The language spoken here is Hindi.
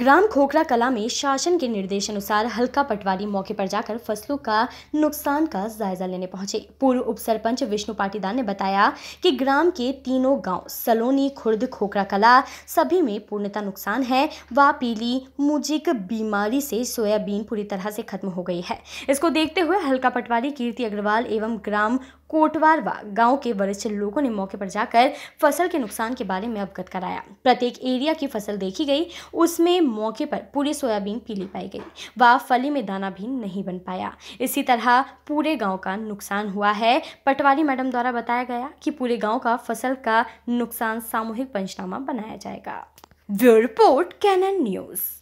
ग्राम खोखरा कला में शासन के निर्देशानुसार हल्का पटवारी मौके पर जाकर फसलों का नुकसान का जायजा लेने पहुंचे पूर्व उप सरपंच विष्णु पाटीदार ने बताया कि ग्राम के तीनों गांव सलोनी खुर्द खोखरा कला सभी में पूर्णता नुकसान है व पीली मुजिक बीमारी से सोयाबीन पूरी तरह से खत्म हो गई है इसको देखते हुए हल्का पटवारी कीर्ति अग्रवाल एवं ग्राम कोटवार व गांव के वरिष्ठ लोगों ने मौके पर जाकर फसल के नुकसान के बारे में अवगत कराया प्रत्येक एरिया की फसल देखी गई उसमें मौके पर पूरी सोयाबीन पीली पाई गई व फली में दाना भी नहीं बन पाया इसी तरह पूरे गांव का नुकसान हुआ है पटवारी मैडम द्वारा बताया गया कि पूरे गांव का फसल का नुकसान सामूहिक पंचनामा बनाया जाएगा ब्यूरो रिपोर्ट कैनन न्यूज़